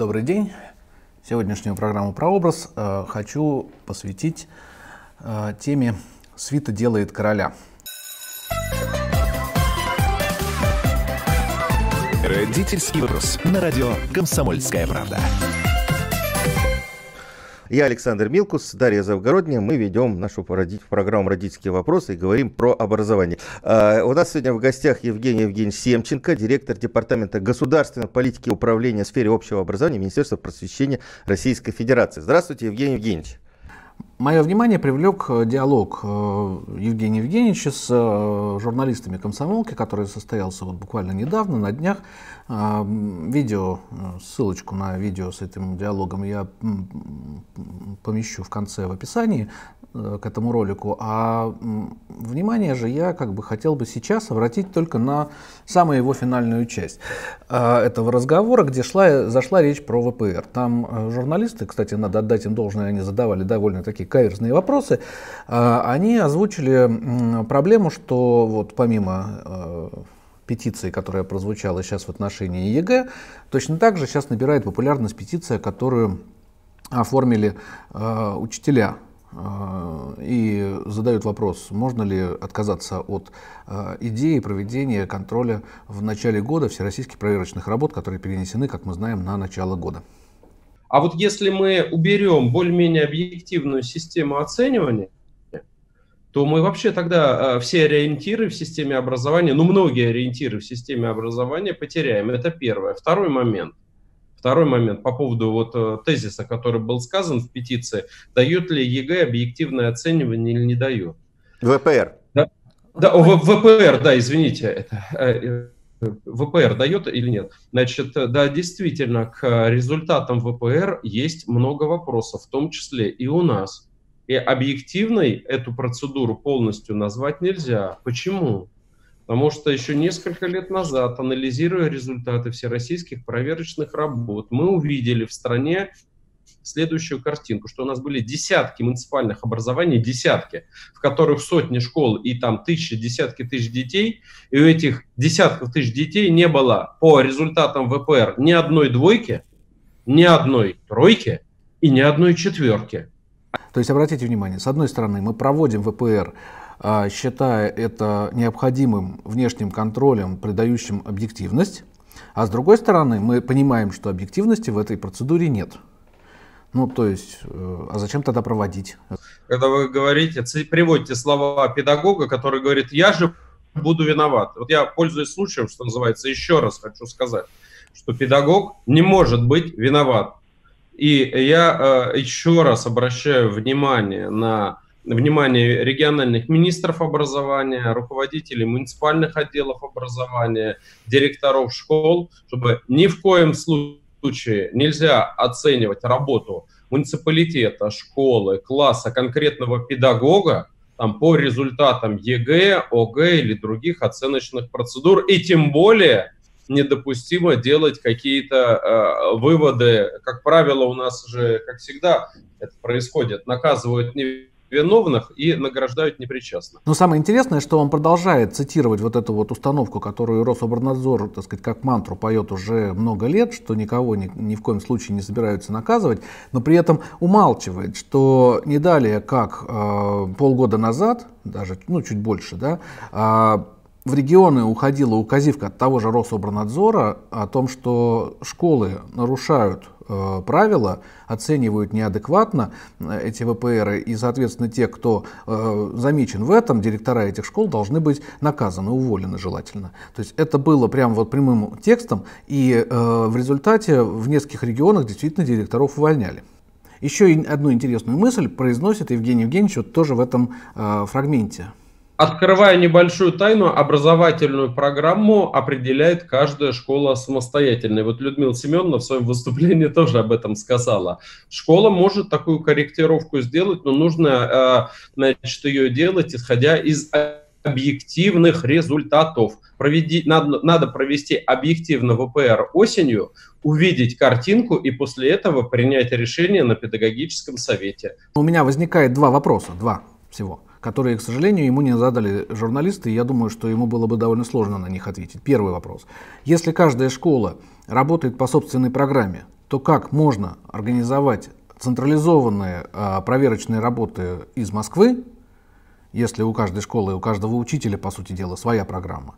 Добрый день. Сегодняшнюю программу про образ э, хочу посвятить э, теме «Свита делает короля». Родительский вопрос на радио «Комсомольская правда». Я Александр Милкус, Дарья Завгородняя. Мы ведем нашу программу «Родительские вопросы» и говорим про образование. А, у нас сегодня в гостях Евгений Евгеньевич Семченко, директор Департамента государственной политики и управления в сфере общего образования Министерства просвещения Российской Федерации. Здравствуйте, Евгений Евгеньевич. Мое внимание привлек э, диалог э, Евгения Евгеньевича с э, журналистами комсомолки, который состоялся вот буквально недавно, на днях. Видео, ссылочку на видео с этим диалогом я помещу в конце в описании. Э, к этому ролику, а внимание же я как бы хотел бы сейчас обратить только на самую его финальную часть э, этого разговора, где шла, зашла речь про ВПР. Там э, журналисты, кстати, надо отдать им должное, они задавали довольно такие каверзные вопросы, они озвучили проблему, что вот помимо петиции, которая прозвучала сейчас в отношении ЕГЭ, точно так же сейчас набирает популярность петиция, которую оформили э, учителя и задают вопрос, можно ли отказаться от э, идеи проведения контроля в начале года всероссийских проверочных работ, которые перенесены, как мы знаем, на начало года. А вот если мы уберем более-менее объективную систему оценивания, то мы вообще тогда э, все ориентиры в системе образования, ну многие ориентиры в системе образования потеряем. Это первое. Второй момент – Второй момент по поводу вот э, тезиса, который был сказан в петиции. дают ли ЕГЭ объективное оценивание или не дают? ВПР. Да, да в, ВПР, да, извините. Это, э, э, ВПР дает или нет? Значит, да, действительно, к результатам ВПР есть много вопросов, в том числе и у нас. И объективной эту процедуру полностью назвать нельзя. Почему? Потому что еще несколько лет назад, анализируя результаты всероссийских проверочных работ, мы увидели в стране следующую картинку, что у нас были десятки муниципальных образований, десятки, в которых сотни школ и там тысячи, десятки тысяч детей, и у этих десятков тысяч детей не было по результатам ВПР ни одной двойки, ни одной тройки и ни одной четверки. То есть обратите внимание, с одной стороны мы проводим ВПР а, считая это необходимым внешним контролем, придающим объективность. А с другой стороны, мы понимаем, что объективности в этой процедуре нет. Ну, то есть, э, а зачем тогда проводить? Когда вы говорите, приводите слова педагога, который говорит, я же буду виноват. Вот я, пользуясь случаем, что называется, еще раз хочу сказать, что педагог не может быть виноват. И я э, еще раз обращаю внимание на внимание региональных министров образования, руководителей муниципальных отделов образования, директоров школ, чтобы ни в коем случае нельзя оценивать работу муниципалитета, школы, класса конкретного педагога там, по результатам ЕГЭ, ОГЭ или других оценочных процедур, и тем более недопустимо делать какие-то э, выводы. Как правило, у нас же, как всегда, это происходит, наказывают не виновных и награждают непричастных. Но самое интересное, что он продолжает цитировать вот эту вот установку, которую Рособорнадзор, так сказать, как мантру поет уже много лет, что никого ни, ни в коем случае не собираются наказывать, но при этом умалчивает, что не далее, как э, полгода назад, даже ну, чуть больше, да, э, в регионы уходила указивка от того же Рособранадзора о том, что школы нарушают э, правила, оценивают неадекватно э, эти ВПР и, соответственно, те, кто э, замечен в этом, директора этих школ должны быть наказаны, уволены желательно. То есть это было прямо вот прямым текстом, и э, в результате в нескольких регионах действительно директоров увольняли. Еще одну интересную мысль произносит Евгений Евгеньевич вот тоже в этом э, фрагменте. Открывая небольшую тайну, образовательную программу определяет каждая школа самостоятельно. И вот Людмила Семеновна в своем выступлении тоже об этом сказала. Школа может такую корректировку сделать, но нужно э, значит, ее делать, исходя из объективных результатов. Проведи, надо, надо провести объективно ВПР осенью, увидеть картинку и после этого принять решение на педагогическом совете. У меня возникает два вопроса, два всего которые, к сожалению, ему не задали журналисты, и я думаю, что ему было бы довольно сложно на них ответить. Первый вопрос. Если каждая школа работает по собственной программе, то как можно организовать централизованные э, проверочные работы из Москвы, если у каждой школы, и у каждого учителя, по сути дела, своя программа,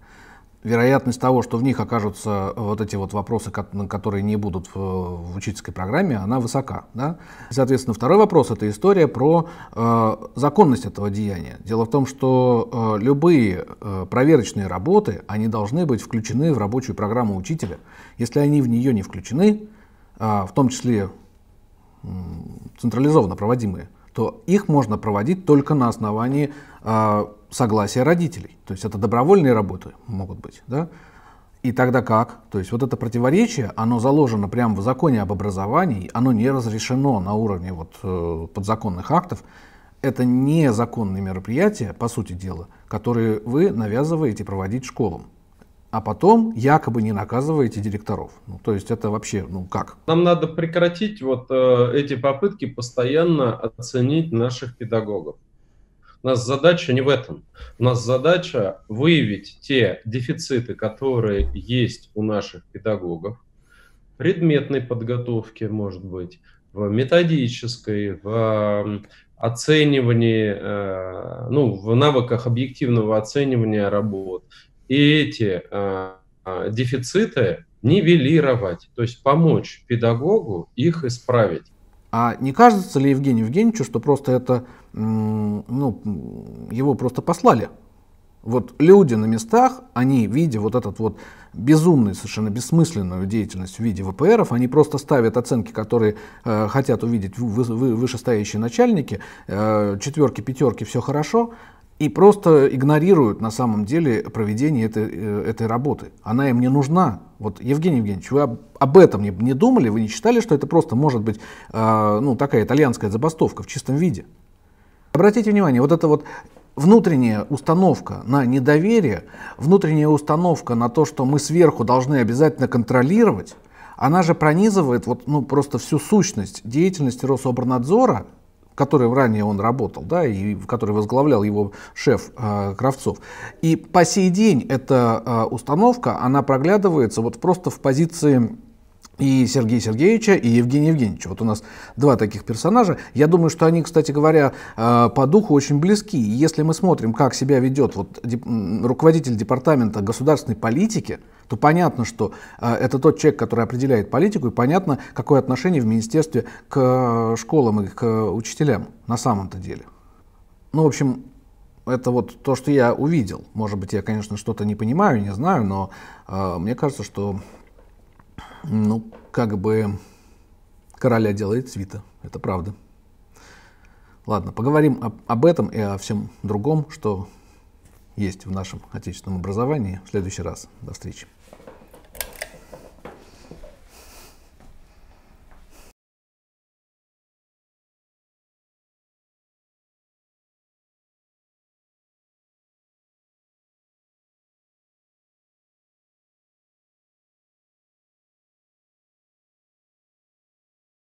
вероятность того, что в них окажутся вот эти вот вопросы, которые не будут в, учительской программе, она высока. Да? Соответственно, второй вопрос – это история про э, законность этого деяния. Дело в том, что э, любые э, проверочные работы, они должны быть включены в рабочую программу учителя. Если они в нее не включены, э, в том числе э, централизованно проводимые, то их можно проводить только на основании э, согласия родителей. То есть это добровольные работы могут быть. Да? И тогда как? То есть вот это противоречие, оно заложено прямо в законе об образовании, оно не разрешено на уровне вот, э, подзаконных актов. Это незаконные мероприятия, по сути дела, которые вы навязываете проводить школам а потом якобы не наказываете директоров. Ну, то есть это вообще, ну как? Нам надо прекратить вот э, эти попытки постоянно оценить наших педагогов. У нас задача не в этом. У нас задача выявить те дефициты, которые есть у наших педагогов, предметной подготовки, может быть, в методической, в оценивании, э, ну, в навыках объективного оценивания работ и эти э, дефициты нивелировать, то есть помочь педагогу их исправить. А не кажется ли Евгению Евгеньевичу, что просто это, ну, его просто послали? Вот люди на местах, они, видя вот этот вот безумный совершенно бессмысленную деятельность в виде ВПРов, они просто ставят оценки, которые э, хотят увидеть вы, вы, вышестоящие начальники, э, четверки, пятерки, все хорошо, и просто игнорируют на самом деле проведение этой, э, этой работы. Она им не нужна. Вот, Евгений Евгеньевич, вы об, об этом не, не думали, вы не считали, что это просто может быть э, ну, такая итальянская забастовка в чистом виде? Обратите внимание, вот эта вот внутренняя установка на недоверие, внутренняя установка на то, что мы сверху должны обязательно контролировать, она же пронизывает вот, ну, просто всю сущность деятельности Рособорнадзора, которым ранее он работал, да, и который возглавлял его шеф э, Кравцов. И по сей день эта э, установка, она проглядывается вот просто в позиции и Сергея Сергеевича, и Евгения Евгеньевича. Вот у нас два таких персонажа. Я думаю, что они, кстати говоря, э, по духу очень близки. И если мы смотрим, как себя ведет вот руководитель департамента государственной политики, то понятно, что э, это тот человек, который определяет политику, и понятно, какое отношение в министерстве к э, школам и к учителям на самом-то деле. Ну, в общем, это вот то, что я увидел. Может быть, я, конечно, что-то не понимаю, не знаю, но мне кажется, что ну, как бы короля делает свита, это правда. Ладно, поговорим об, об этом и о всем другом, что есть в нашем отечественном образовании в следующий раз. До встречи.